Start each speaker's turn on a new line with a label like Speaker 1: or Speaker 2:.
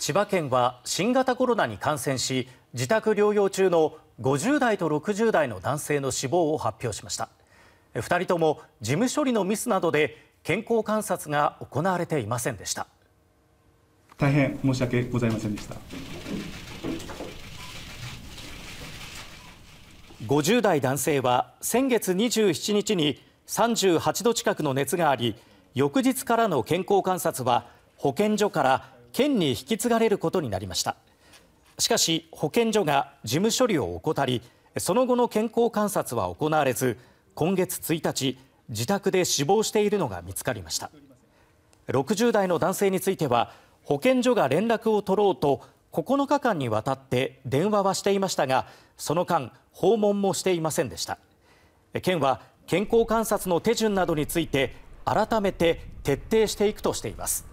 Speaker 1: 千葉県は新型コロナに感染し自宅療養中の50代と60代の男性の死亡を発表しました2人とも事務処理のミスなどで健康観察が行われていませんでした大変申し訳ございませんでした50代男性は先月27日に38度近くの熱があり翌日からの健康観察は保健所から県に引き継がれることになりましたしかし保健所が事務処理を怠りその後の健康観察は行われず今月1日自宅で死亡しているのが見つかりました60代の男性については保健所が連絡を取ろうと9日間にわたって電話はしていましたがその間訪問もしていませんでした県は健康観察の手順などについて改めて徹底していくとしています